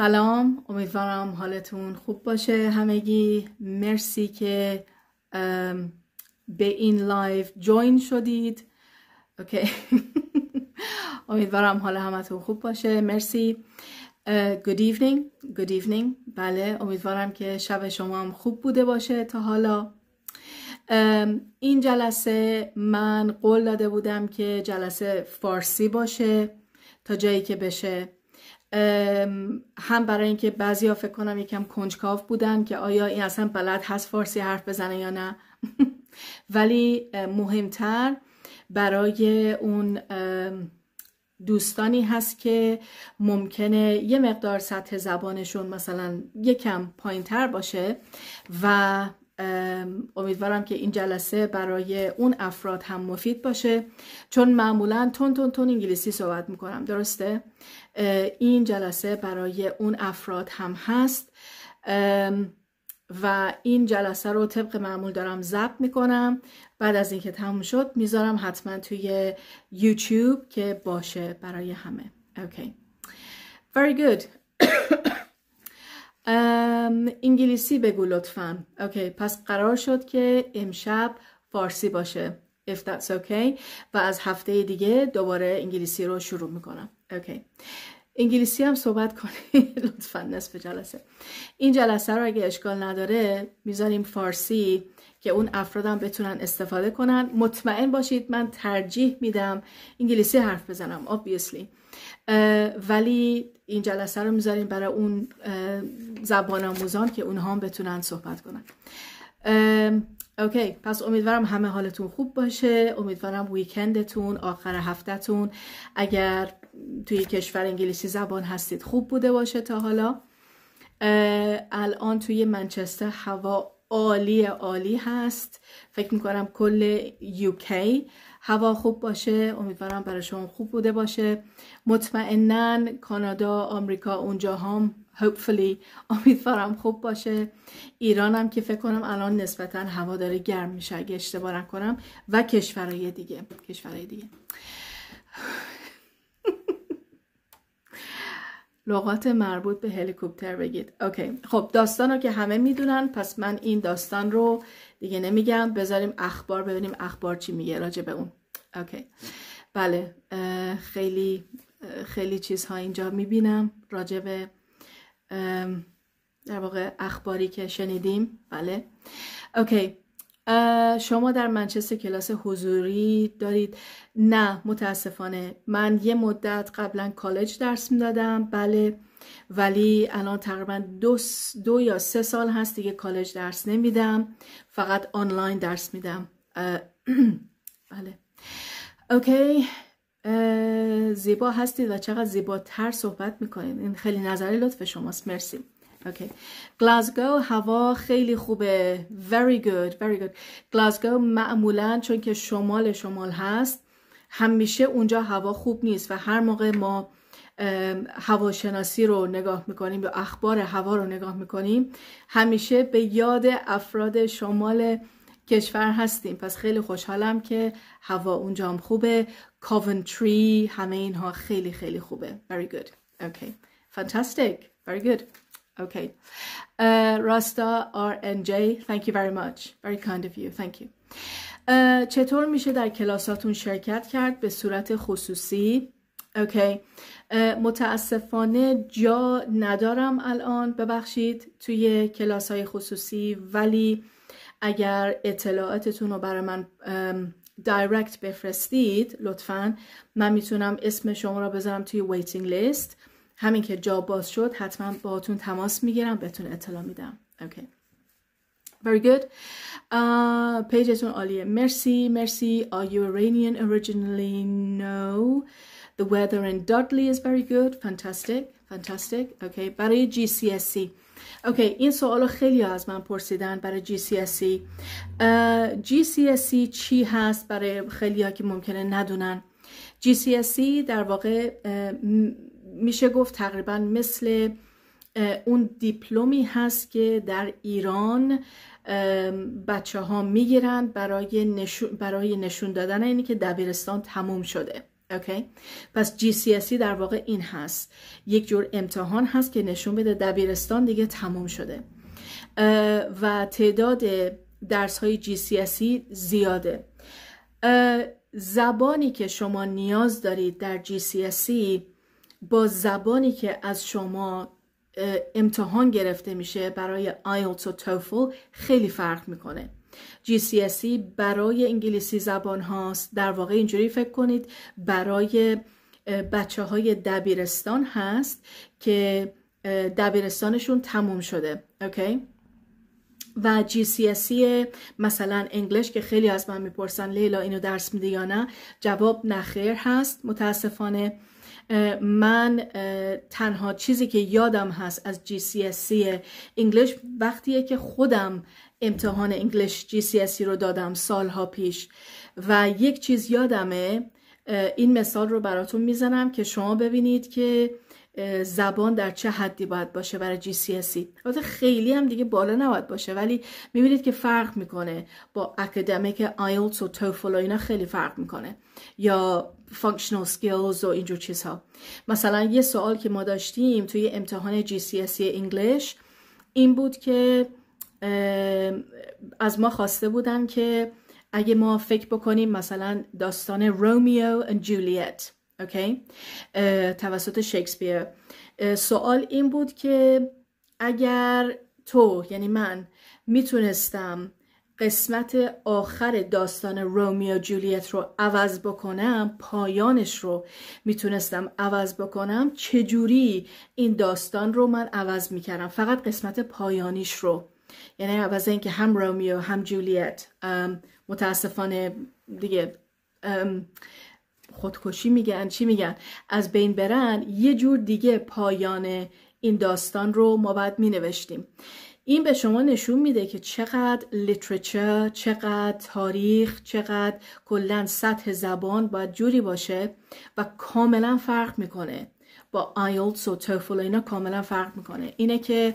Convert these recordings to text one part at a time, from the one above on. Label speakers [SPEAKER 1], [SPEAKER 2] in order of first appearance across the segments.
[SPEAKER 1] سلام امیدوارم حالتون خوب باشه همگی مرسی که به این لایف جوین شدید اوکی امیدوارم حال همتون خوب باشه مرسی گود ایونینگ گود ایونینگ بله امیدوارم که شب شما هم خوب بوده باشه تا حالا این جلسه من قول داده بودم که جلسه فارسی باشه تا جایی که بشه هم برای اینکه بعضیا فکر کنم یکم کنجکاف بودن که آیا این اصلا بلد هست فارسی حرف بزنه یا نه ولی مهمتر برای اون دوستانی هست که ممکنه یه مقدار سطح زبانشون مثلا یکم پایین تر باشه و امیدوارم که این جلسه برای اون افراد هم مفید باشه چون معمولا تون تون تون انگلیسی صحبت میکنم درسته این جلسه برای اون افراد هم هست و این جلسه رو طبق معمول دارم ضبط میکنم بعد از اینکه تموم شد میذارم حتما توی یوتیوب که باشه برای همه اوکی very good انگلیسی بگو لطفا اوکی پس قرار شد که امشب فارسی باشه if that's okay و از هفته دیگه دوباره انگلیسی رو شروع میکنم اوکی انگلیسی هم صحبت کنید لطفا نصف جلسه این جلسه رو اگه اشکال نداره میذاریم فارسی که اون افرادم بتونن استفاده کنن مطمئن باشید من ترجیح میدم انگلیسی حرف بزنم obviously ولی این جلسه رو میذاریم برای اون زبان آموزان که اونها هم بتونن صحبت کنن اوکی پس امیدوارم همه حالتون خوب باشه امیدوارم ویکندتون آخر هفتهتون اگر توی کشور انگلیسی زبان هستید خوب بوده باشه تا حالا الان توی منچستر هوا عالی عالی هست فکر میکنم کل یوکی هوا خوب باشه امیدوارم برای شما خوب بوده باشه مطمئنا کانادا آمریکا اونجا هم hopefully امیدوارم خوب باشه ایرانم که فکر کنم الان نسبتا هوا داره گرم میشه اگه اشتباه نکنم و کشورهای دیگه کشورهای دیگه لغات مربوط به هلیکوپتر بگید اوکی خب داستان رو که همه میدونن پس من این داستان رو دیگه نمیگم بذاریم اخبار ببینیم اخبار چی میگه راجع به اون اوکی بله خیلی خیلی چیزها اینجا میبینم راجع به در واقع اخباری که شنیدیم بله اوکی شما در منچستر کلاس حضوری دارید نه متاسفانه من یه مدت قبلا کالج درس میدادم بله ولی الان تقریبا دو, دو یا سه سال هست دیگه کالج درس نمیدم فقط آنلاین درس میدم بله اوکی زیبا هستید و چقدر زیباتر صحبت میکنید این خیلی نظری لطف شماست مرسی Okay، Glasgow هوا خیلی خوبه very good very good Glasgow معمولا چون که شمال شمال هست همیشه اونجا هوا خوب نیست و هر موقع ما هواشناسی رو نگاه میکنیم یا اخبار هوا رو نگاه میکنیم همیشه به یاد افراد شمال کشور هستیم پس خیلی خوشحالم که هوا اونجا هم خوبه کاونتری همه اینها خیلی خیلی خوبه very good okay fantastic very good Okay. Uh, راستا RNJ Thank you very much. Very kind of you. Thank you. Uh, چطور میشه در کلاساتون شرکت کرد به صورت خصوصی؟ okay. uh, متاسفانه جا ندارم الان ببخشید توی کلاس های خصوصی ولی اگر اطلاعاتتون رو برای من دایرکت بفرستید لطفا من میتونم اسم شما را بذارم توی ویتینگ لیست همین که جا باز شد حتما باهاتون تماس میگیرم بهتون اطلاع میدم اوکی Very good. Uh, پیجتون عالیه. مرسی مرسی. Are you Iranian originally? No. The weather in Dudley is very good. Fantastic. Fantastic. Okay. برای GCSE. okay. این سوال خیلی از من پرسیدن برای GCSE. Uh, GCSE چی هست برای خیلی ها که ممکنه ندونن. GCSE در واقع uh, میشه گفت تقریبا مثل اون دیپلمی هست که در ایران بچه ها میگیرند برای نشون, برای نشون دادن اینی که دبیرستان تموم شده اوکی پس GCSE در واقع این هست یک جور امتحان هست که نشون بده دبیرستان دیگه تموم شده و تعداد درس های GCSE زیاده زبانی که شما نیاز دارید در GCSE با زبانی که از شما امتحان گرفته میشه برای آیلتس و TOEFL خیلی فرق میکنه GCSE برای انگلیسی زبان هاست در واقع اینجوری فکر کنید برای بچه های دبیرستان هست که دبیرستانشون تموم شده اوکی؟ و GCSE مثلا انگلش که خیلی از من میپرسن لیلا اینو درس میده یا نه جواب نخیر هست متاسفانه من تنها چیزی که یادم هست از GCSE انگلیش وقتیه که خودم امتحان انگلیش GCSE رو دادم سالها پیش و یک چیز یادمه این مثال رو براتون میزنم که شما ببینید که زبان در چه حدی باید باشه برای جی سی البته خیلی هم دیگه بالا نباید باشه ولی میبینید که فرق میکنه با اکادمیک آیلتس و توفل و اینا خیلی فرق میکنه یا فانکشنال سکیلز و اینجور چیزها مثلا یه سوال که ما داشتیم توی امتحان جی سی انگلیش این بود که از ما خواسته بودن که اگه ما فکر بکنیم مثلا داستان رومیو و جولیت اوکی توسط شکسپیر سوال این بود که اگر تو یعنی من میتونستم قسمت آخر داستان رومیو جولیت رو عوض بکنم پایانش رو میتونستم عوض بکنم چجوری این داستان رو من عوض میکردم فقط قسمت پایانیش رو یعنی عوض اینکه هم رومیو هم جولیت متاسفانه دیگه خودکشی میگن چی میگن از بین برن یه جور دیگه پایان این داستان رو ما باید مینوشتیم این به شما نشون میده که چقدر لیترچر چقدر تاریخ چقدر کلا سطح زبان باید جوری باشه و کاملا فرق میکنه با آیلتس و توفل اینا کاملا فرق میکنه اینه که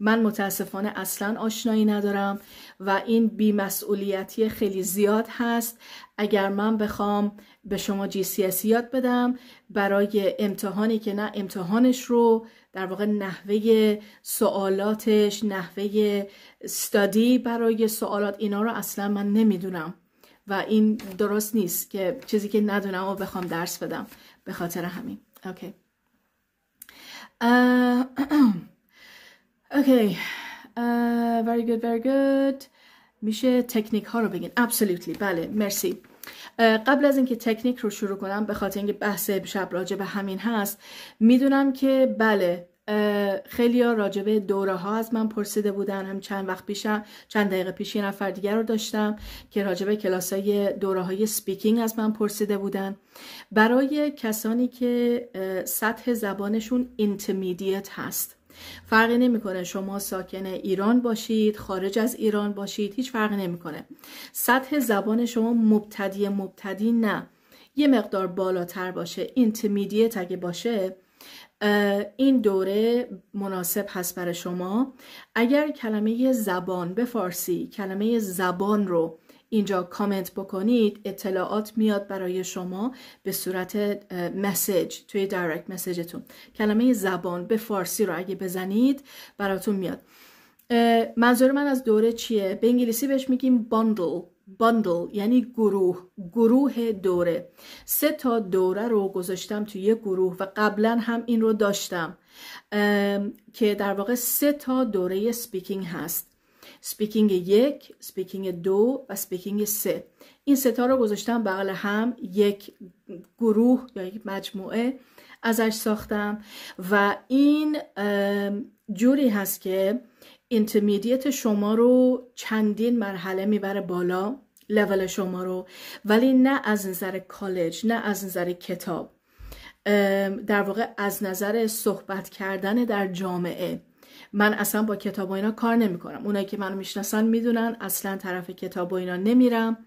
[SPEAKER 1] من متاسفانه اصلا آشنایی ندارم و این بیمسئولیتی خیلی زیاد هست اگر من بخوام به شما GCS یاد بدم برای امتحانی که نه امتحانش رو در واقع نحوه سوالاتش نحوه ستادی برای سوالات اینا رو اصلا من نمیدونم و این درست نیست که چیزی که ندونم و بخوام درس بدم به خاطر همین اوکی اوکی Uh, very good very good میشه تکنیک ها رو بگین absolutely بله مرسی uh, قبل از اینکه تکنیک رو شروع کنم به خاطر اینکه بحث شب راجع به همین هست میدونم که بله uh, خیلی ها به دوره ها از من پرسیده بودن هم چند وقت پیشم چند دقیقه پیش یه نفر دیگر رو داشتم که به کلاس های دوره های سپیکینگ از من پرسیده بودن برای کسانی که سطح زبانشون اینتمیدیت هست فرقی نمیکنه شما ساکن ایران باشید خارج از ایران باشید هیچ فرقی نمیکنه سطح زبان شما مبتدی مبتدی نه یه مقدار بالاتر باشه اینتمیدیت اگه باشه این دوره مناسب هست برای شما اگر کلمه زبان به فارسی کلمه زبان رو اینجا کامنت بکنید اطلاعات میاد برای شما به صورت مسیج توی دایرکت مسیجتون کلمه زبان به فارسی رو اگه بزنید براتون میاد منظور من از دوره چیه؟ به انگلیسی بهش میگیم باندل باندل یعنی گروه گروه دوره سه تا دوره رو گذاشتم توی یه گروه و قبلا هم این رو داشتم که در واقع سه تا دوره سپیکینگ هست سپیکینگ یک، سپیکینگ دو و سپیکینگ سه این ستا رو گذاشتم بغل هم یک گروه یا یک مجموعه ازش ساختم و این جوری هست که انتمیدیت شما رو چندین مرحله میبره بالا لول شما رو ولی نه از نظر کالج نه از نظر کتاب در واقع از نظر صحبت کردن در جامعه من اصلا با کتاب و اینا کار نمیکنم اونایی که منو میشناسن میدونن اصلا طرف کتاب و اینا نمیرم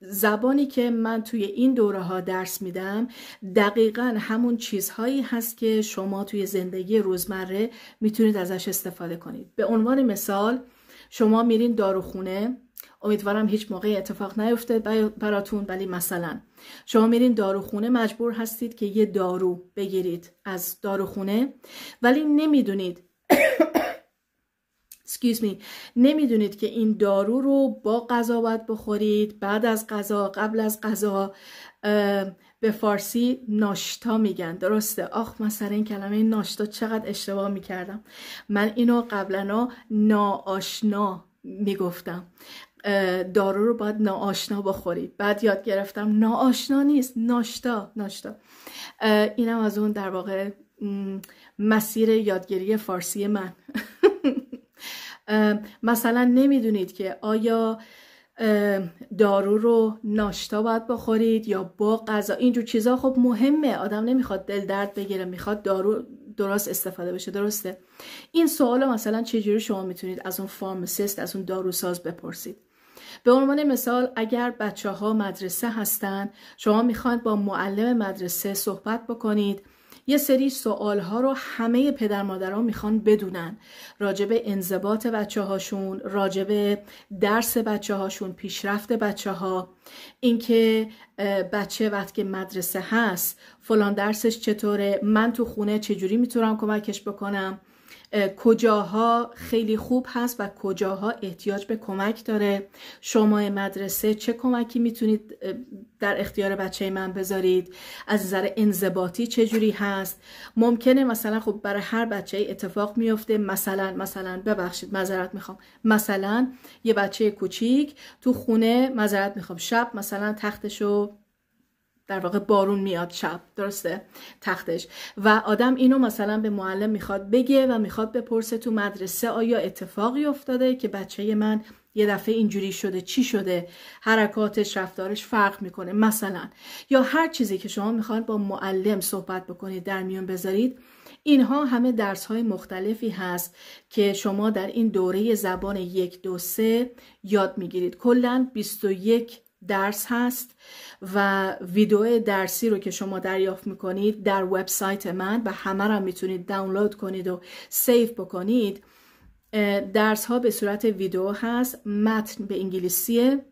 [SPEAKER 1] زبانی که من توی این دوره ها درس میدم دقیقا همون چیزهایی هست که شما توی زندگی روزمره میتونید ازش استفاده کنید به عنوان مثال شما میرین داروخونه امیدوارم هیچ موقع اتفاق نیفته براتون ولی مثلا شما میرین داروخونه مجبور هستید که یه دارو بگیرید از داروخونه ولی نمیدونید Excuse می نمیدونید که این دارو رو با غذا باید بخورید بعد از غذا قبل از غذا به فارسی ناشتا میگن درسته آخ من سر این کلمه ناشتا چقدر اشتباه میکردم من اینو قبلا ناآشنا میگفتم دارو رو باید ناآشنا بخورید بعد یاد گرفتم ناآشنا نیست ناشتا ناشتا اینم از اون در واقع مسیر یادگیری فارسی من مثلا نمیدونید که آیا دارو رو ناشتا باید بخورید یا با غذا اینجور چیزا خب مهمه آدم نمیخواد دل درد بگیره میخواد دارو درست استفاده بشه درسته این سوال مثلا چجوری شما میتونید از اون فارمسیست از اون داروساز بپرسید به عنوان مثال اگر بچه ها مدرسه هستند شما میخواید با معلم مدرسه صحبت بکنید یه سری سوال ها رو همه پدر مادرها میخوان بدونن راجب انضباط بچه هاشون راجب درس بچه هاشون پیشرفت بچه ها اینکه بچه وقت که مدرسه هست فلان درسش چطوره من تو خونه چجوری میتونم کمکش بکنم کجاها خیلی خوب هست و کجاها احتیاج به کمک داره شما مدرسه چه کمکی میتونید در اختیار بچه من بذارید از نظر انضباطی چه جوری هست ممکنه مثلا خب برای هر بچه اتفاق میفته مثلا مثلا ببخشید معذرت میخوام مثلا یه بچه کوچیک تو خونه معذرت میخوام شب مثلا تختشو در واقع بارون میاد شب درسته تختش و آدم اینو مثلا به معلم میخواد بگه و میخواد بپرسه تو مدرسه آیا اتفاقی افتاده که بچه من یه دفعه اینجوری شده چی شده حرکاتش رفتارش فرق میکنه مثلا یا هر چیزی که شما میخواد با معلم صحبت بکنید در میون بذارید اینها همه درس های مختلفی هست که شما در این دوره زبان یک دو سه یاد میگیرید کلا 21 درس هست و ویدیو درسی رو که شما دریافت میکنید در وبسایت من و همه را میتونید دانلود کنید و سیف بکنید درس ها به صورت ویدیو هست متن به انگلیسیه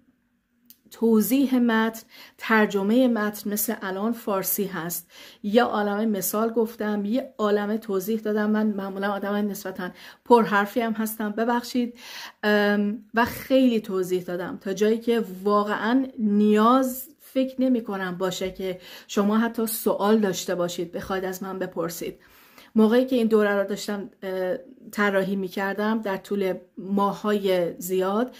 [SPEAKER 1] توضیح متن ترجمه متن مثل الان فارسی هست یا عالم مثال گفتم یه عالم توضیح دادم من معمولا آدم نسبتا پرحرفی هم هستم ببخشید و خیلی توضیح دادم تا جایی که واقعا نیاز فکر نمی کنم باشه که شما حتی سوال داشته باشید بخواید از من بپرسید موقعی که این دوره را داشتم طراحی می کردم در طول ماهای زیاد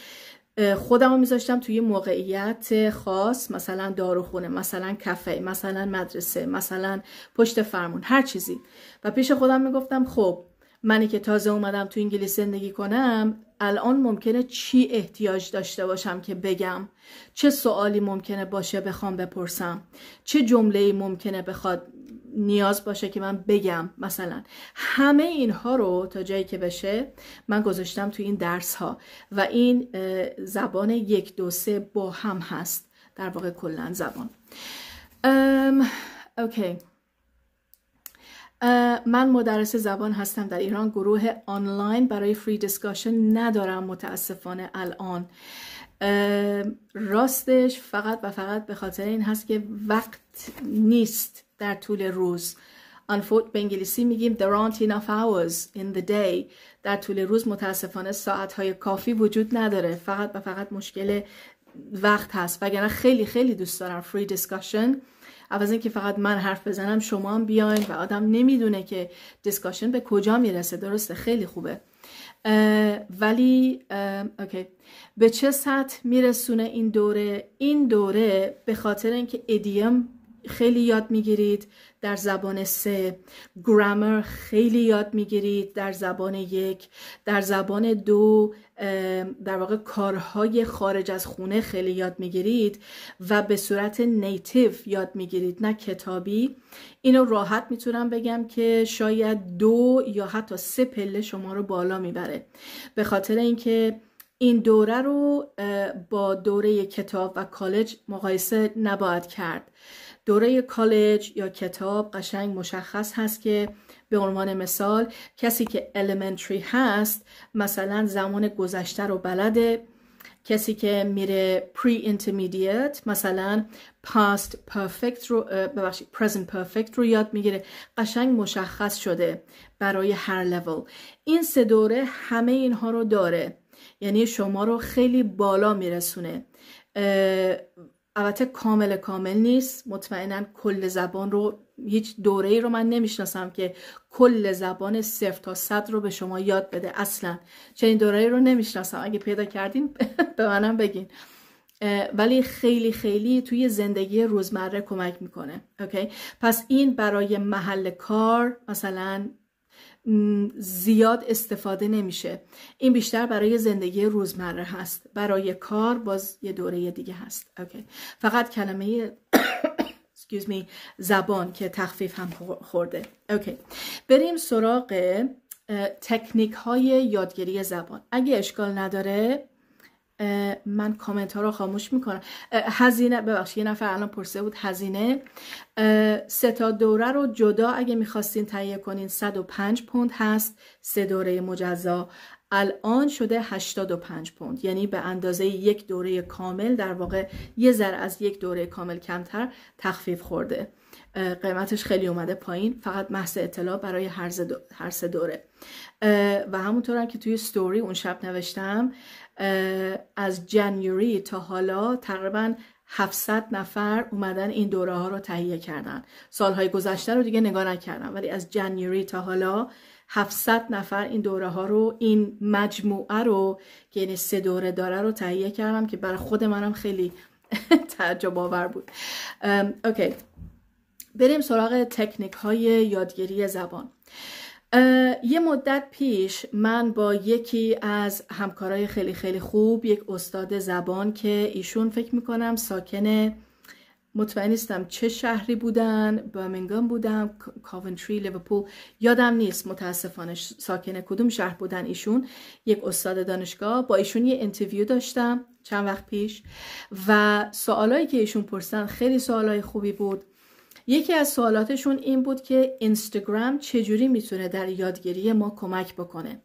[SPEAKER 1] خودم رو میذاشتم توی موقعیت خاص مثلا داروخونه مثلا کفه، مثلا مدرسه مثلا پشت فرمون هر چیزی و پیش خودم میگفتم خب منی که تازه اومدم تو انگلیس زندگی کنم الان ممکنه چی احتیاج داشته باشم که بگم چه سوالی ممکنه باشه بخوام بپرسم چه جمله ممکنه بخواد نیاز باشه که من بگم مثلا همه اینها رو تا جایی که بشه من گذاشتم تو این درس ها و این زبان یک دو سه با هم هست در واقع کلا زبان ام، اوکی من مدرس زبان هستم در ایران گروه آنلاین برای فری دیسکاشن ندارم متاسفانه الان راستش فقط و فقط به خاطر این هست که وقت نیست در طول روز آن به انگلیسی میگیم there aren't enough hours in the day در طول روز متاسفانه ساعتهای کافی وجود نداره فقط و فقط مشکل وقت هست وگرنه خیلی خیلی دوست دارم free discussion عوض اینکه فقط من حرف بزنم شما هم بیاین و آدم نمیدونه که دیسکشن به کجا میرسه درسته خیلی خوبه ولی اوکی. به چه سطح میرسونه این دوره این دوره به خاطر اینکه ادیم خیلی یاد میگیرید در زبان سه گرامر خیلی یاد میگیرید در زبان یک در زبان دو در واقع کارهای خارج از خونه خیلی یاد میگیرید و به صورت نیتیو یاد میگیرید نه کتابی اینو راحت میتونم بگم که شاید دو یا حتی سه پله شما رو بالا میبره به خاطر اینکه این دوره رو با دوره کتاب و کالج مقایسه نباید کرد دوره کالج یا کتاب قشنگ مشخص هست که به عنوان مثال کسی که elementary هست مثلا زمان گذشته رو بلده کسی که میره pre intermediate مثلا past perfect رو ببخشید present perfect رو یاد میگیره قشنگ مشخص شده برای هر لول این سه دوره همه اینها رو داره یعنی شما رو خیلی بالا میرسونه البته کامل کامل نیست مطمئنا کل زبان رو هیچ دوره ای رو من نمیشناسم که کل زبان صرف تا صد رو به شما یاد بده اصلا چنین دوره ای رو نمیشناسم اگه پیدا کردین به منم بگین ولی خیلی خیلی توی زندگی روزمره کمک میکنه اوکی پس این برای محل کار مثلا زیاد استفاده نمیشه این بیشتر برای زندگی روزمره هست برای کار باز یه دوره دیگه هست اوکی. فقط کلمه می زبان که تخفیف هم خورده اوکی بریم سراغ تکنیک های یادگیری زبان اگه اشکال نداره من کامنت ها رو خاموش میکنم هزینه ببخشید یه نفر الان پرسه بود هزینه سه تا دوره رو جدا اگه میخواستین تهیه کنین 105 پوند هست سه دوره مجزا الان شده 85 پوند یعنی به اندازه یک دوره کامل در واقع یه ذره از یک دوره کامل کمتر تخفیف خورده قیمتش خیلی اومده پایین فقط محض اطلاع برای هر, سه دوره و همونطور هم که توی ستوری اون شب نوشتم از جنوری تا حالا تقریبا 700 نفر اومدن این دوره ها رو تهیه کردن سالهای گذشته رو دیگه نگاه نکردم ولی از جنوری تا حالا 700 نفر این دوره ها رو این مجموعه رو که یعنی سه دوره داره رو تهیه کردم که برای خود منم خیلی تعجب آور بود اوکی بریم سراغ تکنیک های یادگیری زبان یه مدت پیش من با یکی از همکارای خیلی خیلی خوب یک استاد زبان که ایشون فکر میکنم ساکن مطمئن نیستم چه شهری بودن برمنگام بودم کاونتری لیورپول یادم نیست متاسفانه ساکن کدوم شهر بودن ایشون یک استاد دانشگاه با ایشون یه انترویو داشتم چند وقت پیش و سوالایی که ایشون پرسیدن خیلی سوالای خوبی بود یکی از سوالاتشون این بود که اینستاگرام چجوری میتونه در یادگیری ما کمک بکنه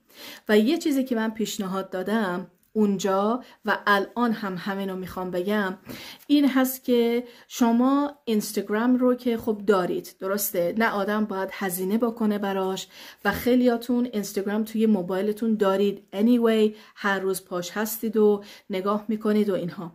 [SPEAKER 1] و یه چیزی که من پیشنهاد دادم اونجا و الان هم همین رو میخوام بگم این هست که شما اینستاگرام رو که خب دارید درسته نه آدم باید هزینه بکنه براش و خیلیاتون اینستاگرام توی موبایلتون دارید anyway هر روز پاش هستید و نگاه میکنید و اینها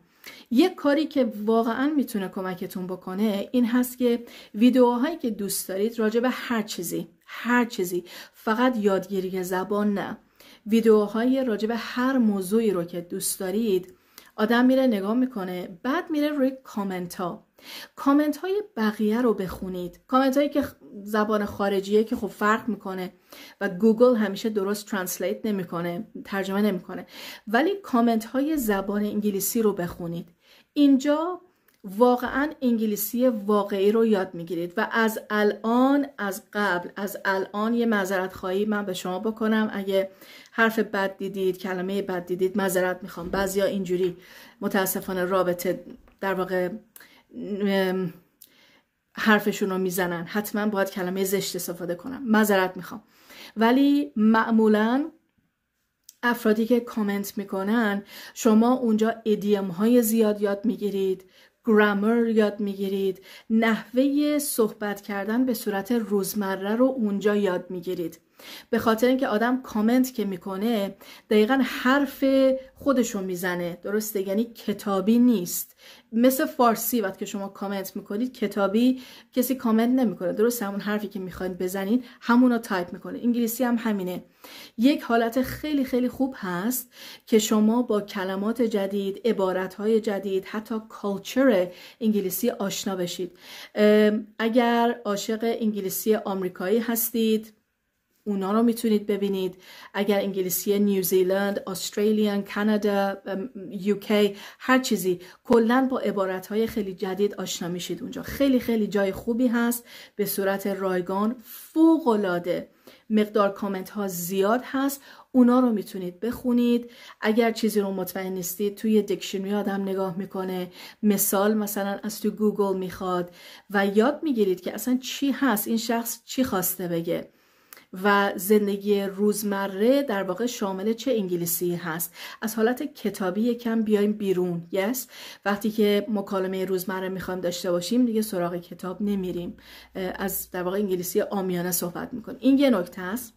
[SPEAKER 1] یه کاری که واقعا میتونه کمکتون بکنه این هست که ویدیوهایی که دوست دارید راجع به هر چیزی هر چیزی فقط یادگیری زبان نه ویدیوهای راجع به هر موضوعی رو که دوست دارید آدم میره نگاه میکنه بعد میره روی کامنت ها کامنت های بقیه رو بخونید کامنت هایی که زبان خارجیه که خب فرق میکنه و گوگل همیشه درست ترنسلیت نمیکنه ترجمه نمیکنه ولی کامنت های زبان انگلیسی رو بخونید اینجا واقعا انگلیسی واقعی رو یاد میگیرید و از الان از قبل از الان یه معذرت خواهی من به شما بکنم اگه حرف بد دیدید کلمه بد دیدید معذرت میخوام بعضیا اینجوری متاسفانه رابطه در واقع حرفشون رو میزنن حتما باید کلمه زشت استفاده کنم معذرت میخوام ولی معمولا افرادی که کامنت میکنن شما اونجا ایدیم های زیاد یاد میگیرید گرامر یاد میگیرید نحوه صحبت کردن به صورت روزمره رو اونجا یاد میگیرید به خاطر اینکه آدم کامنت که میکنه دقیقا حرف خودشو میزنه درسته یعنی کتابی نیست مثل فارسی وقتی که شما کامنت میکنید کتابی کسی کامنت نمیکنه درسته همون حرفی که میخواین بزنین همونو تایپ میکنه انگلیسی هم همینه یک حالت خیلی خیلی خوب هست که شما با کلمات جدید عبارت جدید حتی کالچر انگلیسی آشنا بشید اگر عاشق انگلیسی آمریکایی هستید اونا رو میتونید ببینید اگر انگلیسی نیوزیلند استرالیا کانادا یوکی هر چیزی کلا با عبارت های خیلی جدید آشنا میشید اونجا خیلی خیلی جای خوبی هست به صورت رایگان فوق العاده مقدار کامنت ها زیاد هست اونا رو میتونید بخونید اگر چیزی رو مطمئن نیستید توی دکشنری آدم نگاه میکنه مثال مثلا از تو گوگل میخواد و یاد میگیرید که اصلا چی هست این شخص چی خواسته بگه و زندگی روزمره در واقع شامل چه انگلیسی هست از حالت کتابی یکم بیایم بیرون یس yes. وقتی که مکالمه روزمره میخوایم داشته باشیم دیگه سراغ کتاب نمیریم از در واقع انگلیسی آمیانه صحبت میکنیم این یه نکته است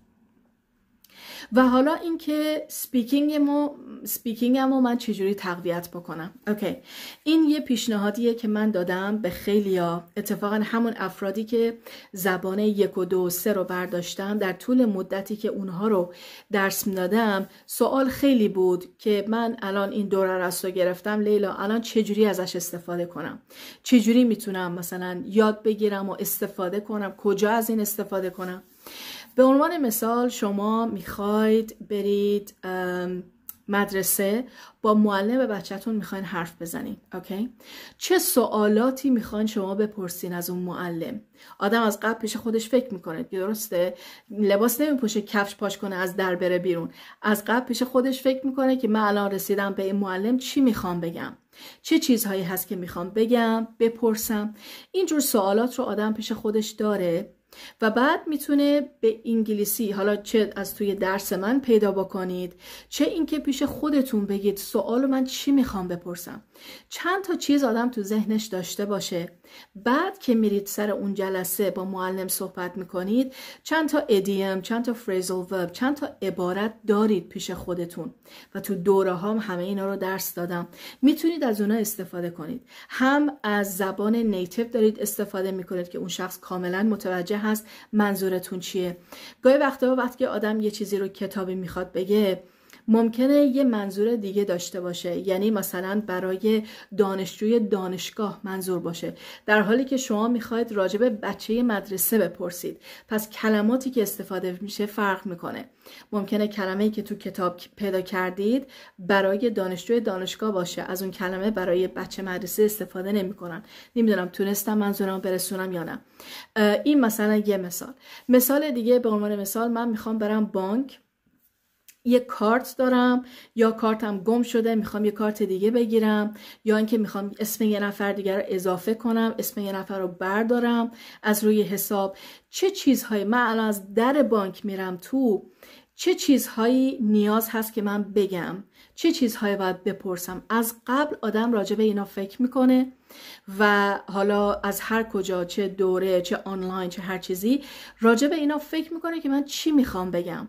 [SPEAKER 1] و حالا اینکه سپیکینگ ما سپیکینگم رو من چجوری تقویت بکنم اوکی این یه پیشنهادیه که من دادم به خیلیا اتفاقا همون افرادی که زبان یک و دو و سه رو برداشتم در طول مدتی که اونها رو درس میدادم سوال خیلی بود که من الان این دوره از رو گرفتم لیلا الان چجوری ازش استفاده کنم چجوری میتونم مثلا یاد بگیرم و استفاده کنم کجا از این استفاده کنم به عنوان مثال شما میخواید برید مدرسه با معلم و بچهتون میخواین حرف بزنین اوکی چه سوالاتی میخواین شما بپرسین از اون معلم آدم از قبل پیش خودش فکر میکنه که درسته لباس نمیپوشه کفش پاش کنه از در بره بیرون از قبل پیش خودش فکر میکنه که من الان رسیدم به این معلم چی میخوام بگم چه چیزهایی هست که میخوام بگم بپرسم اینجور سوالات رو آدم پیش خودش داره و بعد میتونه به انگلیسی حالا چه از توی درس من پیدا بکنید چه اینکه پیش خودتون بگید سوال من چی میخوام بپرسم چند تا چیز آدم تو ذهنش داشته باشه بعد که میرید سر اون جلسه با معلم صحبت میکنید چند تا ادیم چند تا فریزل ورب چند تا عبارت دارید پیش خودتون و تو دوره هم همه اینا رو درس دادم میتونید از اونا استفاده کنید هم از زبان نیتیو دارید استفاده میکنید که اون شخص کاملا متوجه هست منظورتون چیه گاهی وقتا وقتی آدم یه چیزی رو کتابی میخواد بگه ممکنه یه منظور دیگه داشته باشه یعنی مثلا برای دانشجوی دانشگاه منظور باشه در حالی که شما میخواید راجب بچه مدرسه بپرسید پس کلماتی که استفاده میشه فرق میکنه ممکنه کلمه‌ای که تو کتاب پیدا کردید برای دانشجوی دانشگاه باشه از اون کلمه برای بچه مدرسه استفاده نمیکنن نمیدونم تونستم منظورم برسونم یا نه این مثلا یه مثال مثال دیگه به عنوان مثال من میخوام برم بانک یه کارت دارم یا کارتم گم شده میخوام یه کارت دیگه بگیرم یا اینکه میخوام اسم یه نفر دیگر رو اضافه کنم اسم یه نفر رو بردارم از روی حساب چه چیزهایی من الان از در بانک میرم تو چه چیزهایی نیاز هست که من بگم چه چیزهایی باید بپرسم از قبل آدم راجع به اینا فکر میکنه و حالا از هر کجا چه دوره چه آنلاین چه هر چیزی راجع به اینا فکر میکنه که من چی میخوام بگم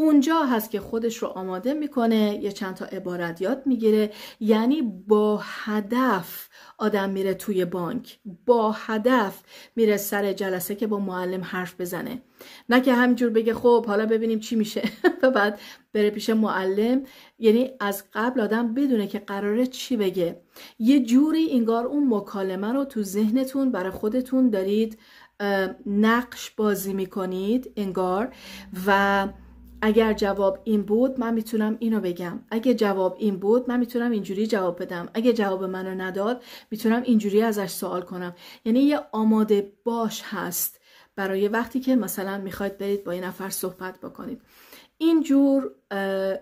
[SPEAKER 1] اونجا هست که خودش رو آماده میکنه یه چند تا عبارت یاد میگیره یعنی با هدف آدم میره توی بانک با هدف میره سر جلسه که با معلم حرف بزنه نه که همینجور بگه خب حالا ببینیم چی میشه و بعد بره پیش معلم یعنی از قبل آدم بدونه که قراره چی بگه یه جوری انگار اون مکالمه رو تو ذهنتون برای خودتون دارید نقش بازی میکنید انگار و اگر جواب این بود من میتونم اینو بگم اگه جواب این بود من میتونم اینجوری جواب بدم اگه جواب منو نداد میتونم اینجوری ازش سوال کنم یعنی یه آماده باش هست برای وقتی که مثلا میخواید برید با یه نفر صحبت بکنید اینجور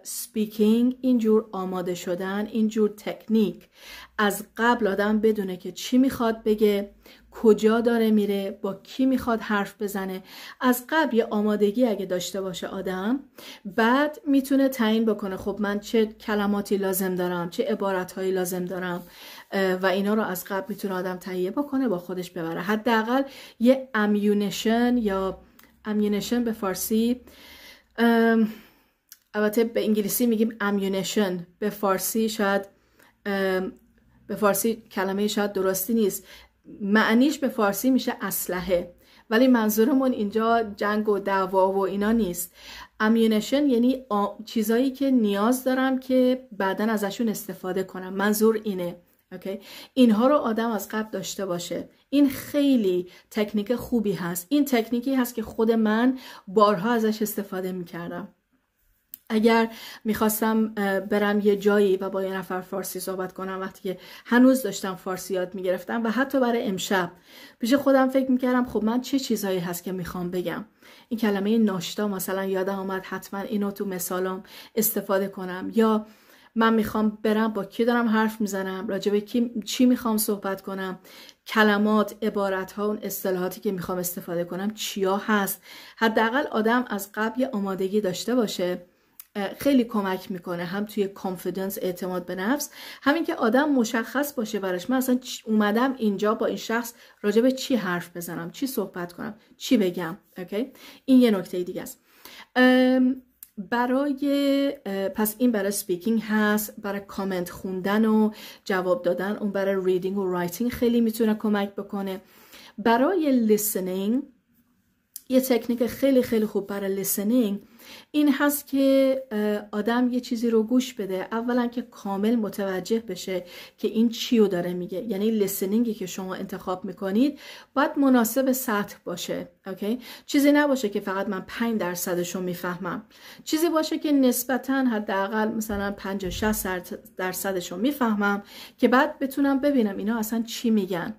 [SPEAKER 1] سپیکینگ اینجور آماده شدن اینجور تکنیک از قبل آدم بدونه که چی میخواد بگه کجا داره میره با کی میخواد حرف بزنه از قبل یه آمادگی اگه داشته باشه آدم بعد میتونه تعیین بکنه خب من چه کلماتی لازم دارم چه عبارتهایی لازم دارم و اینا رو از قبل میتونه آدم تهیه بکنه با خودش ببره حداقل یه امیونشن یا امیونشن به فارسی البته به انگلیسی میگیم امیونشن به فارسی شاید به فارسی کلمه شاید درستی نیست معنیش به فارسی میشه اسلحه ولی منظورمون اینجا جنگ و دعوا و اینا نیست امیونشن یعنی چیزایی که نیاز دارم که بعدا ازشون استفاده کنم منظور اینه اوکی؟ اینها رو آدم از قبل داشته باشه این خیلی تکنیک خوبی هست این تکنیکی هست که خود من بارها ازش استفاده میکردم اگر میخواستم برم یه جایی و با یه نفر فارسی صحبت کنم وقتی که هنوز داشتم فارسی یاد میگرفتم و حتی برای امشب پیش خودم فکر میکردم خب من چه چیزهایی هست که میخوام بگم این کلمه ناشتا مثلا یادم آمد حتما اینو تو مثالم استفاده کنم یا من میخوام برم با کی دارم حرف میزنم راجع به کی چی میخوام صحبت کنم کلمات عبارت ها اون اصطلاحاتی که میخوام استفاده کنم چیا هست حداقل آدم از قبل آمادگی داشته باشه خیلی کمک میکنه هم توی کانفیدنس اعتماد به نفس همین که آدم مشخص باشه براش من اصلا اومدم اینجا با این شخص راجع به چی حرف بزنم چی صحبت کنم چی بگم اوکی این یه نکته دیگه است برای پس این برای سپیکینگ هست برای کامنت خوندن و جواب دادن اون برای ریدینگ و رایتینگ خیلی میتونه کمک بکنه برای لیسنینگ یه تکنیک خیلی خیلی خوب برای لیسنینگ این هست که آدم یه چیزی رو گوش بده اولا که کامل متوجه بشه که این چی رو داره میگه یعنی لسنینگی که شما انتخاب میکنید باید مناسب سطح باشه اوکی چیزی نباشه که فقط من 5 درصدش رو میفهمم چیزی باشه که نسبتا حداقل مثلا 50 60 درصدش رو میفهمم که بعد بتونم ببینم اینا اصلا چی میگن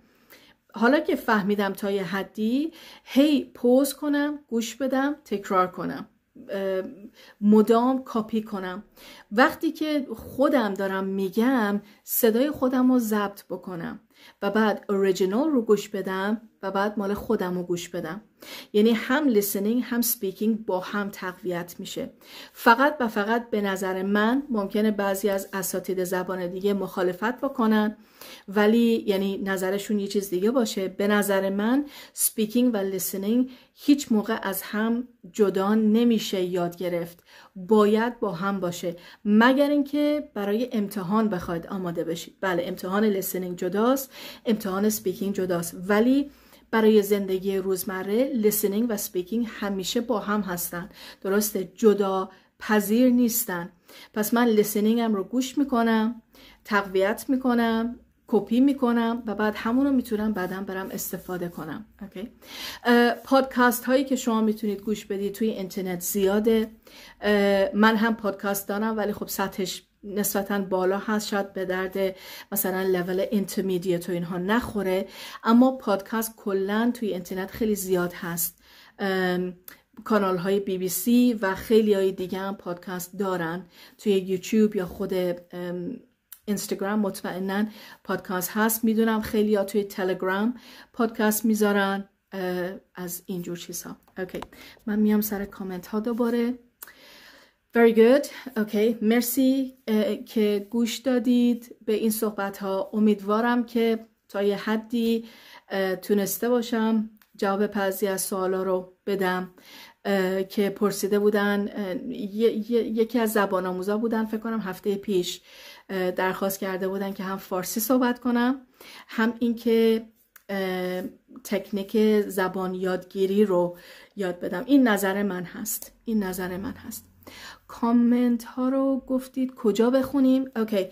[SPEAKER 1] حالا که فهمیدم تا یه حدی هی پوز کنم گوش بدم تکرار کنم مدام کاپی کنم وقتی که خودم دارم میگم صدای خودم رو ضبط بکنم و بعد اوریجینال رو گوش بدم و بعد مال خودم رو گوش بدم یعنی هم لیسنینگ هم سپیکینگ با هم تقویت میشه فقط و فقط به نظر من ممکنه بعضی از اساتید زبان دیگه مخالفت بکنن ولی یعنی نظرشون یه چیز دیگه باشه به نظر من سپیکینگ و لیسنینگ هیچ موقع از هم جدا نمیشه یاد گرفت باید با هم باشه مگر اینکه برای امتحان بخواید آماده بشید بله امتحان لیسنینگ جداست امتحان سپیکینگ جداست ولی برای زندگی روزمره لسنینگ و سپیکینگ همیشه با هم هستن درسته جدا پذیر نیستن پس من لسنینگم رو گوش میکنم تقویت میکنم کپی میکنم و بعد همون رو میتونم بعدا برم استفاده کنم اوکی؟ پادکست هایی که شما میتونید گوش بدید توی اینترنت زیاده من هم پادکست دارم ولی خب سطحش نسبتا بالا هست شاید به درد مثلا لول انترمیدیت و اینها نخوره اما پادکست کلا توی اینترنت خیلی زیاد هست کانال های بی بی سی و خیلی های دیگه هم پادکست دارن توی یوتیوب یا خود اینستاگرام مطمئنا پادکست هست میدونم خیلی ها توی تلگرام پادکست میذارن از اینجور چیزها اوکی من میام سر کامنت ها دوباره Very good. Okay. مرسی eh, که گوش دادید به این صحبت ها. امیدوارم که تا یه حدی eh, تونسته باشم جواب پذیر از سوالا رو بدم eh, که پرسیده بودن یکی از زبان آموزا بودن فکر کنم هفته پیش درخواست کرده بودن که هم فارسی صحبت کنم هم اینکه تکنیک زبان یادگیری رو یاد بدم این نظر من هست این نظر من هست کامنت ها رو گفتید کجا بخونیم اوکی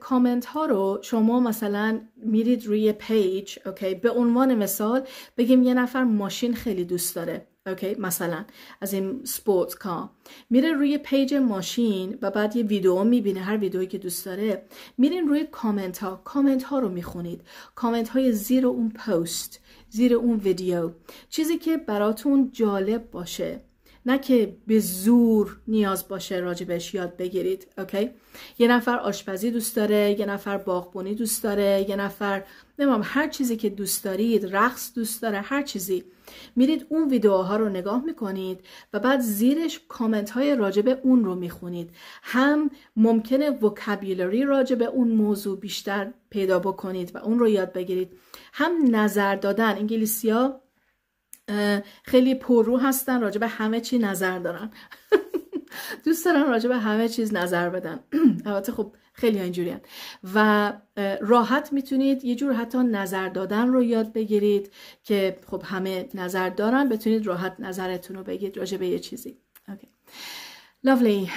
[SPEAKER 1] کامنت ها رو شما مثلا میرید روی پیج اوکی به عنوان مثال بگیم یه نفر ماشین خیلی دوست داره اوکی مثلا از این سپورت کام میره روی پیج ماشین و بعد یه ویدیو میبینه هر ویدیویی که دوست داره میرین روی کامنت ها کامنت ها رو میخونید کامنت های زیر اون پست زیر اون ویدیو چیزی که براتون جالب باشه نه که به زور نیاز باشه راجبش یاد بگیرید اوکی یه نفر آشپزی دوست داره یه نفر باغبونی دوست داره یه نفر نمام هر چیزی که دوست دارید رقص دوست داره هر چیزی میرید اون ویدیوها رو نگاه میکنید و بعد زیرش کامنت های راجب اون رو میخونید هم ممکنه وکابیلری راجب اون موضوع بیشتر پیدا بکنید و اون رو یاد بگیرید هم نظر دادن انگلیسی ها خیلی پررو هستن راجع به همه چی نظر دارن دوست دارن راجع به همه چیز نظر بدن البته خب خیلی اینجوری و راحت میتونید یه جور حتی نظر دادن رو یاد بگیرید که خب همه نظر دارن بتونید راحت نظرتون رو بگید راجع به یه چیزی اوکی لولی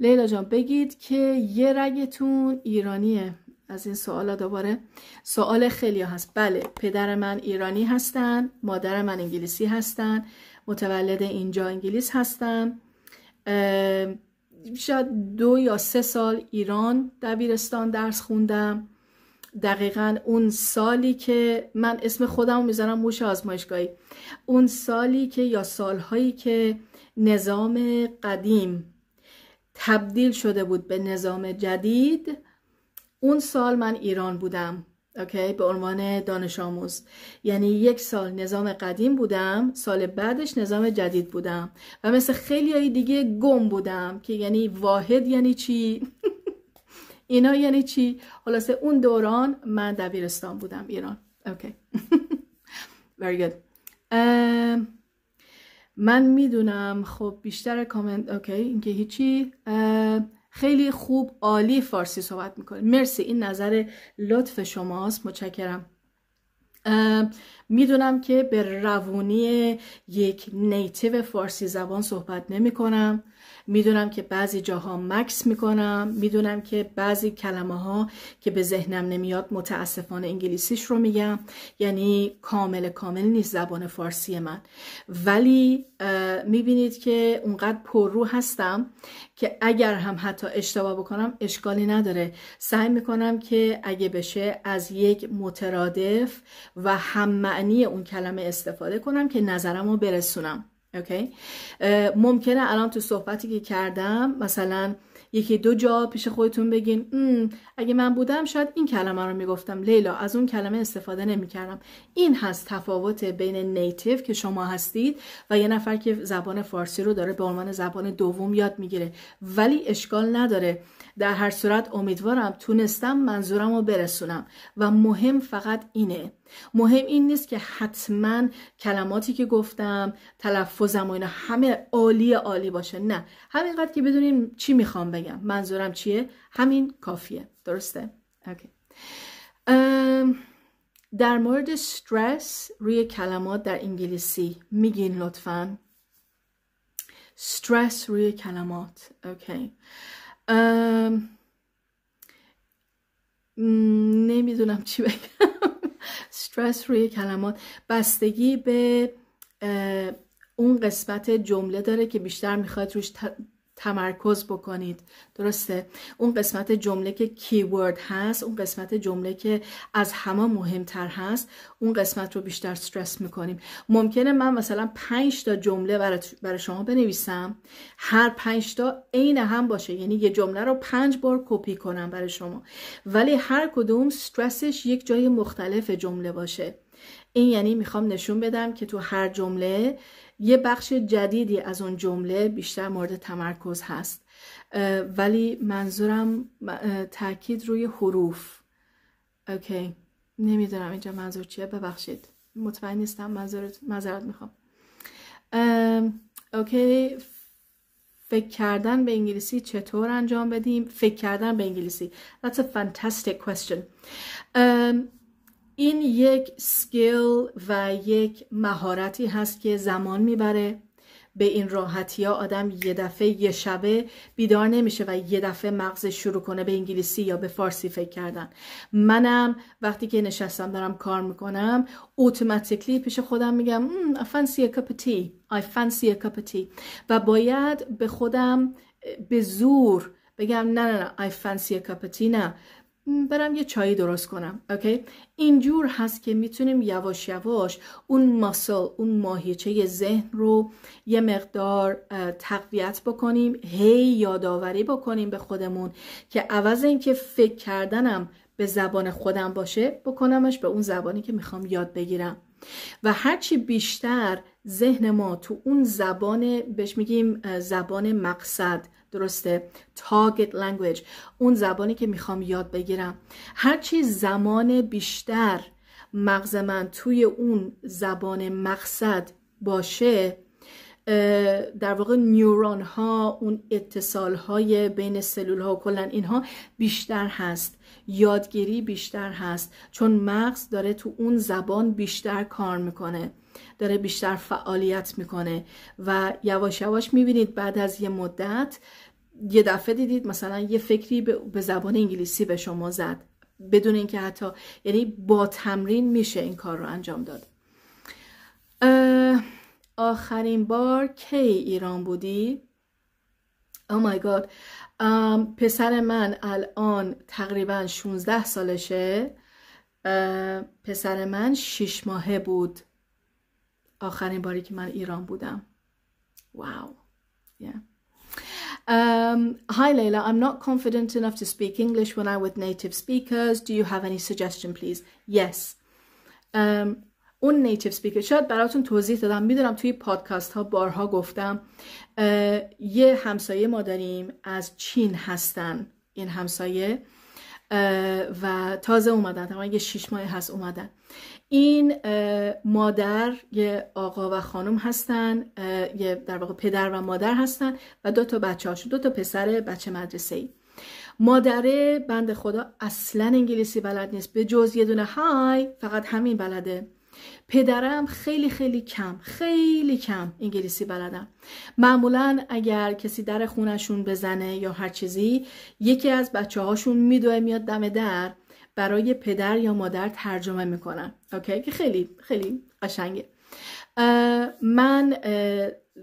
[SPEAKER 1] لیلا جان بگید که یه رگتون ایرانیه از این سوالا دوباره سوال خیلی هست بله پدر من ایرانی هستن مادر من انگلیسی هستن متولد اینجا انگلیس هستم شاید دو یا سه سال ایران دبیرستان درس خوندم دقیقا اون سالی که من اسم خودم میزنم موش آزمایشگاهی اون سالی که یا سالهایی که نظام قدیم تبدیل شده بود به نظام جدید اون سال من ایران بودم اوکی به عنوان دانش آموز یعنی یک سال نظام قدیم بودم سال بعدش نظام جدید بودم و مثل خیلی های دیگه گم بودم که یعنی واحد یعنی چی اینا یعنی چی خلاصه اون دوران من دبیرستان بودم ایران اوکی very good من میدونم خب بیشتر کامنت اوکی اینکه هیچی خیلی خوب عالی فارسی صحبت میکنه. مرسی این نظر لطف شماست متشکرم میدونم که به روونی یک نیتیو فارسی زبان صحبت نمیکنم. کنم میدونم که بعضی جاها مکس میکنم میدونم که بعضی کلمه ها که به ذهنم نمیاد متاسفانه انگلیسیش رو میگم یعنی کامل کامل نیست زبان فارسی من ولی میبینید که اونقدر پررو هستم که اگر هم حتی اشتباه بکنم اشکالی نداره سعی میکنم که اگه بشه از یک مترادف و هم معنی اون کلمه استفاده کنم که نظرم رو برسونم اوکی ممکنه الان تو صحبتی که کردم مثلا یکی دو جا پیش خودتون بگین اگه من بودم شاید این کلمه رو میگفتم لیلا از اون کلمه استفاده نمیکردم این هست تفاوت بین نیتیو که شما هستید و یه نفر که زبان فارسی رو داره به عنوان زبان دوم یاد میگیره ولی اشکال نداره در هر صورت امیدوارم تونستم منظورم رو برسونم و مهم فقط اینه مهم این نیست که حتما کلماتی که گفتم تلفظم و اینا همه عالی عالی باشه نه همینقدر که بدونین چی میخوام بگم منظورم چیه همین کافیه درسته؟ در مورد استرس روی کلمات در انگلیسی میگین لطفا استرس روی کلمات اوکی نمیدونم چی بگم استرس روی کلمات بستگی به اون قسمت جمله داره که بیشتر میخواد روش تمرکز بکنید درسته اون قسمت جمله که کیورد هست اون قسمت جمله که از همه مهمتر هست اون قسمت رو بیشتر استرس میکنیم ممکنه من مثلا پنج تا جمله برای شما بنویسم هر پنج تا عین هم باشه یعنی یه جمله رو پنج بار کپی کنم برای شما ولی هر کدوم استرسش یک جای مختلف جمله باشه این یعنی میخوام نشون بدم که تو هر جمله یه بخش جدیدی از اون جمله بیشتر مورد تمرکز هست ولی منظورم تاکید روی حروف اوکی نمیدونم اینجا منظور چیه ببخشید مطمئن نیستم منظورت میخوام اوکی فکر کردن به انگلیسی چطور انجام بدیم فکر کردن به انگلیسی that's a fantastic question این یک سکیل و یک مهارتی هست که زمان میبره به این راحتی ها آدم یه دفعه یه شبه بیدار نمیشه و یه دفعه مغز شروع کنه به انگلیسی یا به فارسی فکر کردن منم وقتی که نشستم دارم کار میکنم اتوماتیکلی پیش خودم میگم hmm, I fancy a cup of tea I fancy a cup of tea و باید به خودم به زور بگم نه نه نه I fancy a cup of tea نه برم یه چایی درست کنم اوکی اینجور هست که میتونیم یواش یواش اون ماسل اون ماهیچه ذهن رو یه مقدار تقویت بکنیم هی یادآوری بکنیم به خودمون که عوض اینکه فکر کردنم به زبان خودم باشه بکنمش به اون زبانی که میخوام یاد بگیرم و هرچی بیشتر ذهن ما تو اون زبان بهش میگیم زبان مقصد درسته تاگت لنگویج اون زبانی که میخوام یاد بگیرم هرچی زمان بیشتر مغز من توی اون زبان مقصد باشه در واقع نیورون ها اون اتصال های بین سلول ها و کلا اینها بیشتر هست یادگیری بیشتر هست چون مغز داره تو اون زبان بیشتر کار میکنه داره بیشتر فعالیت میکنه و یواش یواش میبینید بعد از یه مدت یه دفعه دیدید مثلا یه فکری به زبان انگلیسی به شما زد بدون اینکه حتی یعنی با تمرین میشه این کار رو انجام داد آخرین بار کی ایران بودی؟ او مای گاد پسر من الان تقریبا 16 سالشه پسر من 6 ماهه بود آخرین باری که من ایران بودم واو yeah Um, hi Layla, I'm not confident enough to speak English when I'm with native speakers. Do you have any suggestion please? Yes. Um, اون نیتیو سپیکر شاید براتون توضیح دادم میدونم توی پادکست ها بارها گفتم uh, یه همسایه ما داریم از چین هستن این همسایه uh, و تازه اومدن تقریبا یه شیش ماه هست اومدن این مادر یه آقا و خانم هستن یه در واقع پدر و مادر هستن و دو تا بچه هاشون دو تا پسر بچه مدرسه ای مادره بند خدا اصلا انگلیسی بلد نیست به جز یه دونه های فقط همین بلده پدرم خیلی خیلی کم خیلی کم انگلیسی بلدم معمولا اگر کسی در خونشون بزنه یا هر چیزی یکی از بچه هاشون میدوه میاد دم در برای پدر یا مادر ترجمه میکنم اوکی که خیلی خیلی قشنگه من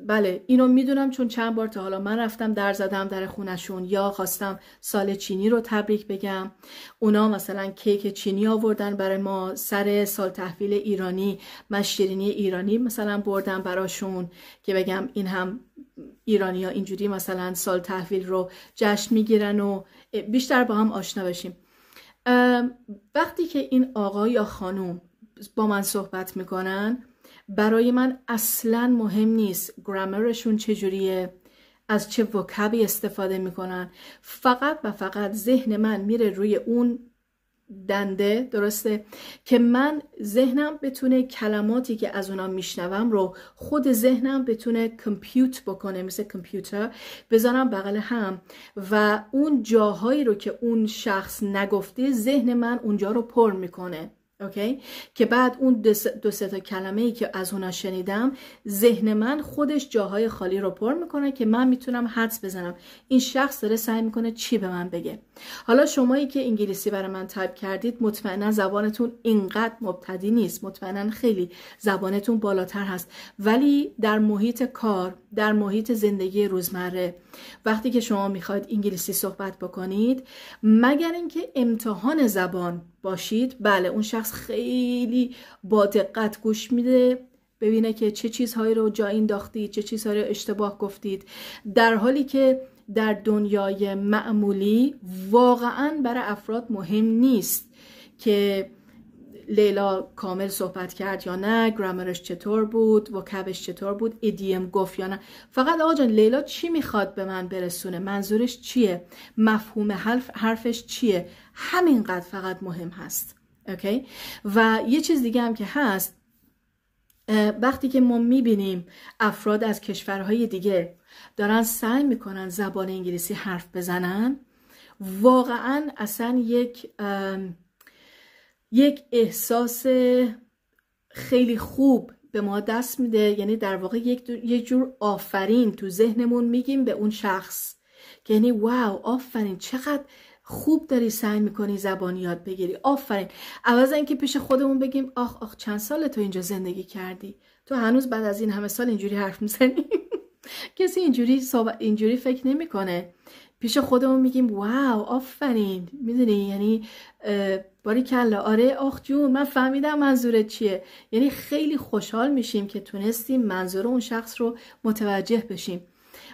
[SPEAKER 1] بله اینو میدونم چون چند بار تا حالا من رفتم در زدم در خونشون یا خواستم سال چینی رو تبریک بگم اونا مثلا کیک چینی آوردن برای ما سر سال تحویل ایرانی من ایرانی مثلا بردم براشون که بگم این هم ایرانی ها اینجوری مثلا سال تحویل رو جشن میگیرن و بیشتر با هم آشنا بشیم وقتی که این آقا یا خانم با من صحبت میکنن برای من اصلا مهم نیست گرامرشون چجوریه از چه وکبی استفاده میکنن فقط و فقط ذهن من میره روی اون دنده درسته که من ذهنم بتونه کلماتی که از اونا میشنوم رو خود ذهنم بتونه کمپیوت بکنه مثل کمپیوتر بذارم بغل هم و اون جاهایی رو که اون شخص نگفته ذهن من اونجا رو پر میکنه اوکی که بعد اون دو سه تا کلمه ای که از اونا شنیدم ذهن من خودش جاهای خالی رو پر میکنه که من میتونم حدس بزنم این شخص داره سعی میکنه چی به من بگه حالا شمایی که انگلیسی برای من تایپ کردید مطمئنا زبانتون اینقدر مبتدی نیست مطمئنا خیلی زبانتون بالاتر هست ولی در محیط کار در محیط زندگی روزمره وقتی که شما میخواید انگلیسی صحبت بکنید مگر اینکه امتحان زبان باشید بله اون شخص خیلی با دقت گوش میده ببینه که چه چیزهایی رو جا داختید چه چیزهایی رو اشتباه گفتید در حالی که در دنیای معمولی واقعا برای افراد مهم نیست که لیلا کامل صحبت کرد یا نه گرامرش چطور بود و کبش چطور بود ایدیم گفت یا نه فقط آقا جان لیلا چی میخواد به من برسونه منظورش چیه مفهوم حرف حرفش چیه همینقدر فقط مهم هست اوکی و یه چیز دیگه هم که هست وقتی که ما میبینیم افراد از کشورهای دیگه دارن سعی میکنن زبان انگلیسی حرف بزنن واقعا اصلا یک یک احساس خیلی خوب به ما دست میده یعنی در واقع یک, جور آفرین تو ذهنمون میگیم به اون شخص یعنی واو آفرین چقدر خوب داری سعی میکنی زبان یاد بگیری آفرین عوض اینکه پیش خودمون بگیم آخ آخ چند سال تو اینجا زندگی کردی تو هنوز بعد از این همه سال اینجوری حرف میزنی کسی اینجوری اینجوری فکر نمیکنه پیش خودمون میگیم واو آفرین میدونی یعنی باری کلا آره آخ جون من فهمیدم منظورت چیه یعنی خیلی خوشحال میشیم که تونستیم منظور اون شخص رو متوجه بشیم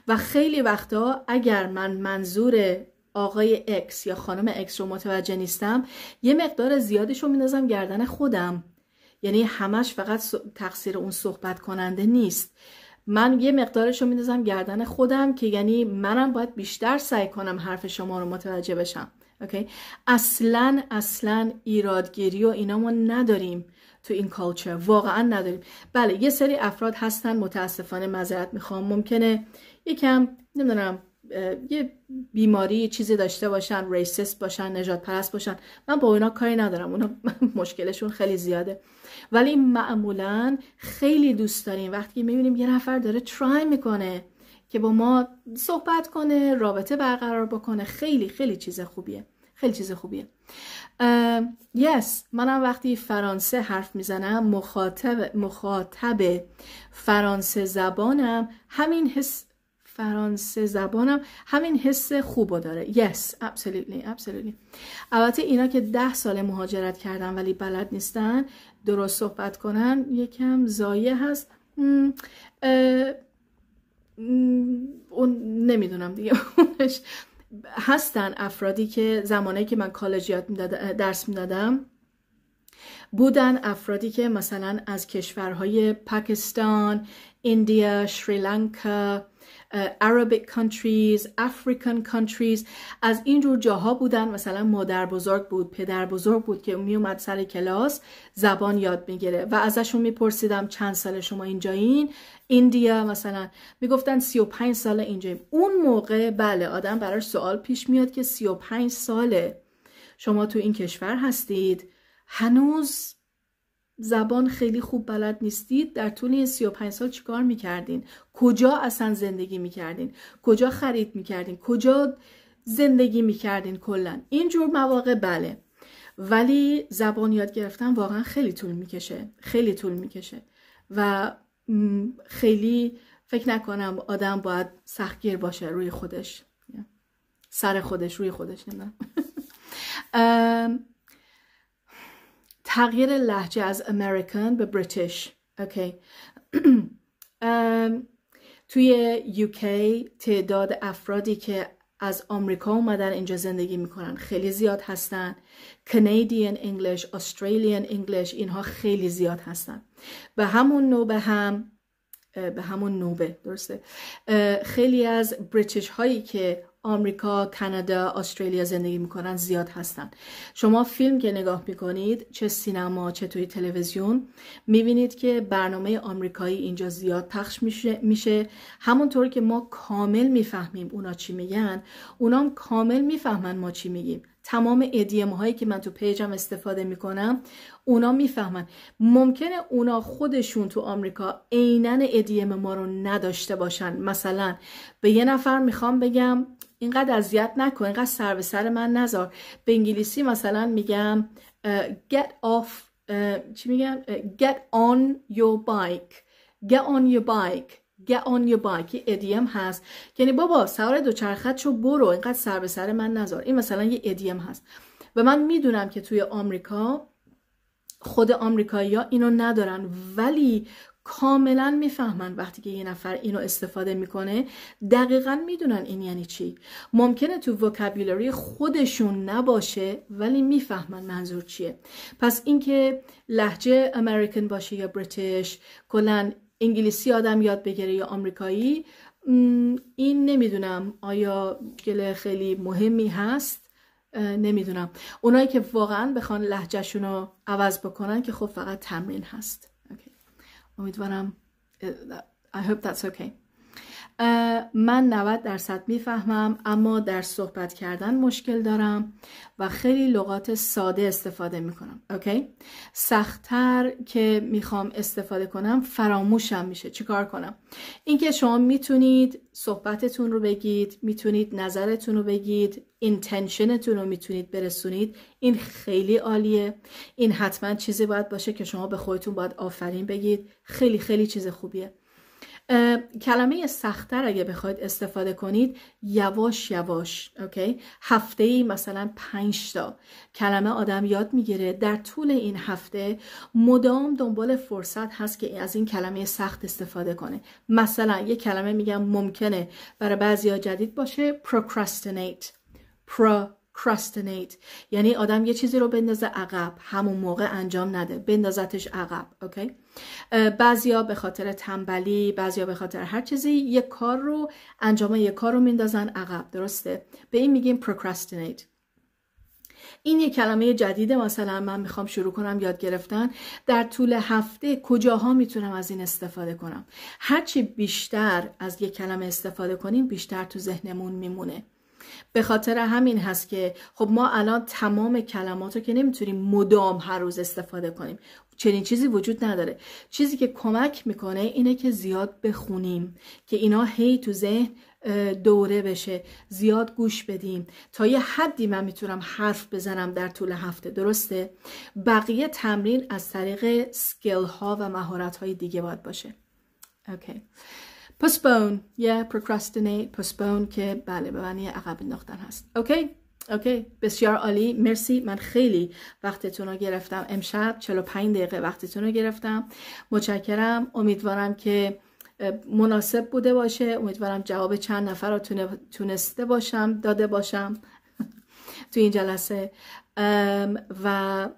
[SPEAKER 1] و خیلی وقتا اگر من منظور آقای اکس یا خانم اکس رو متوجه نیستم یه مقدار زیادش رو میندازم گردن خودم یعنی همش فقط تقصیر اون صحبت کننده نیست من یه مقدارش رو میندازم گردن خودم که یعنی منم باید بیشتر سعی کنم حرف شما رو متوجه بشم اوکی اصلا اصلا ایرادگیری و اینا ما نداریم تو این کالچر واقعا نداریم بله یه سری افراد هستن متاسفانه معذرت میخوام ممکنه یکم نمیدونم یه بیماری چیزی داشته باشن ریسیس باشن نجات پرست باشن من با اونا کاری ندارم اونا مشکلشون خیلی زیاده ولی معمولا خیلی دوست داریم وقتی میبینیم یه نفر داره ترای میکنه که با ما صحبت کنه رابطه برقرار بکنه خیلی خیلی چیز خوبیه خیلی چیز خوبیه یس منم وقتی فرانسه حرف میزنم مخاطب مخاطب فرانسه زبانم همین حس فرانسه زبانم همین حس خوبو داره yes absolutely absolutely البته اینا که ده سال مهاجرت کردن ولی بلد نیستن درست صحبت کنن یکم زایه هست اون نمیدونم دیگه هستن افرادی که زمانی که من کالج یاد درس میدادم بودن افرادی که مثلا از کشورهای پاکستان، ایندیا، شریلانکا، Uh, Arabic countries African countries از اینجور جاها بودن مثلا مادر بزرگ بود پدر بزرگ بود که میومد سر کلاس زبان یاد میگیره و ازشون میپرسیدم چند سال شما اینجایین ایندیا مثلا میگفتن 35 سال اینجاییم اون موقع بله آدم براش سوال پیش میاد که 35 ساله شما تو این کشور هستید هنوز زبان خیلی خوب بلد نیستید در طول این 35 سال چیکار میکردین کجا اصلا زندگی میکردین کجا خرید میکردین کجا زندگی میکردین کلا اینجور مواقع بله ولی زبان یاد گرفتن واقعا خیلی طول میکشه خیلی طول میکشه و خیلی فکر نکنم آدم باید سختگیر باشه روی خودش سر خودش روی خودش نمیدونم تغییر لحجه از امریکن به بریتیش اوکی um, توی یوکی تعداد افرادی که از آمریکا اومدن اینجا زندگی میکنن خیلی زیاد هستن Canadian انگلیش استرالیان انگلیش اینها خیلی زیاد هستن به همون نوبه هم به همون نوبه درسته خیلی از بریتیش هایی که آمریکا، کانادا، استرالیا زندگی میکنن زیاد هستن. شما فیلم که نگاه میکنید چه سینما چه توی تلویزیون میبینید که برنامه آمریکایی اینجا زیاد پخش میشه, همونطور که ما کامل میفهمیم اونا چی میگن اونام کامل میفهمن ما چی میگیم تمام ادیم هایی که من تو پیجم استفاده میکنم اونا میفهمن ممکنه اونا خودشون تو آمریکا عینن ادیم ما رو نداشته باشن مثلا به یه نفر میخوام بگم اینقدر اذیت نکن اینقدر سر به سر من نذار به انگلیسی مثلا میگم get off چی میگم get on your bike get on your bike get on your bike یه ادیم هست یعنی بابا سوار دوچرخت شو برو اینقدر سر به سر من نذار این مثلا یه ادیم هست و من میدونم که توی آمریکا خود آمریکایی‌ها اینو ندارن ولی کاملا میفهمن وقتی که یه نفر اینو استفاده میکنه دقیقا میدونن این یعنی چی ممکنه تو وکبولری خودشون نباشه ولی میفهمن منظور چیه پس اینکه لحجه امریکن باشه یا بریتیش کلا انگلیسی آدم یاد بگیره یا آمریکایی این نمیدونم آیا گله خیلی مهمی هست نمیدونم اونایی که واقعا بخوان لحجهشون رو عوض بکنن که خب فقط تمرین هست amit um, I hope that's okay. من 90 درصد میفهمم اما در صحبت کردن مشکل دارم و خیلی لغات ساده استفاده میکنم اوکی سختتر که میخوام استفاده کنم فراموشم میشه چیکار کنم اینکه شما میتونید صحبتتون رو بگید میتونید نظرتون رو بگید اینتنشنتون رو میتونید برسونید این خیلی عالیه این حتما چیزی باید باشه که شما به خودتون باید آفرین بگید خیلی خیلی چیز خوبیه کلمه سختتر اگه بخواید استفاده کنید یواش یواش اوکی هفته ای مثلا 5 تا کلمه آدم یاد میگیره در طول این هفته مدام دنبال فرصت هست که از این کلمه سخت استفاده کنه مثلا یه کلمه میگم ممکنه برای بعضیا جدید باشه procrastinate یعنی آدم یه چیزی رو بندازه عقب همون موقع انجام نده بندازتش عقب اوکی بعضیا به خاطر تنبلی بعضیا به خاطر هر چیزی یک کار رو انجام یک کار رو میندازن عقب درسته به این میگیم procrastinate این یه کلمه جدیده مثلا من میخوام شروع کنم یاد گرفتن در طول هفته کجاها میتونم از این استفاده کنم هرچی بیشتر از یک کلمه استفاده کنیم بیشتر تو ذهنمون میمونه به خاطر همین هست که خب ما الان تمام کلمات رو که نمیتونیم مدام هر روز استفاده کنیم چنین چیزی وجود نداره چیزی که کمک میکنه اینه که زیاد بخونیم که اینا هی تو ذهن دوره بشه زیاد گوش بدیم تا یه حدی من میتونم حرف بزنم در طول هفته درسته بقیه تمرین از طریق سکل ها و مهارت های دیگه باید باشه اوکی postpone یا procrastinate postpone که بله به معنی عقب انداختن هست اوکی اوکی بسیار عالی مرسی من خیلی وقتتون رو گرفتم امشب 45 دقیقه وقتتون رو گرفتم متشکرم امیدوارم که مناسب بوده باشه امیدوارم جواب چند نفر رو تونسته باشم داده باشم تو این جلسه و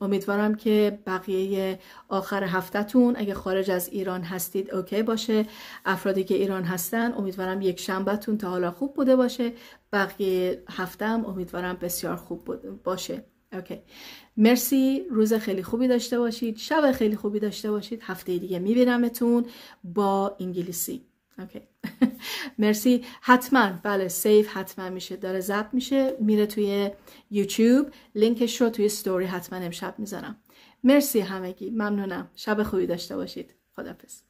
[SPEAKER 1] امیدوارم که بقیه آخر هفتهتون اگه خارج از ایران هستید اوکی باشه افرادی که ایران هستن امیدوارم یک شنبهتون تا حالا خوب بوده باشه بقیه هم امیدوارم بسیار خوب باشه اوکی مرسی روز خیلی خوبی داشته باشید شب خیلی خوبی داشته باشید هفته دیگه میبینمتون با انگلیسی اوکی مرسی حتما بله سیف حتما میشه داره ضبط میشه میره توی یوتیوب لینکش رو توی ستوری حتما امشب میذارم مرسی همگی ممنونم شب خوبی داشته باشید خدافظ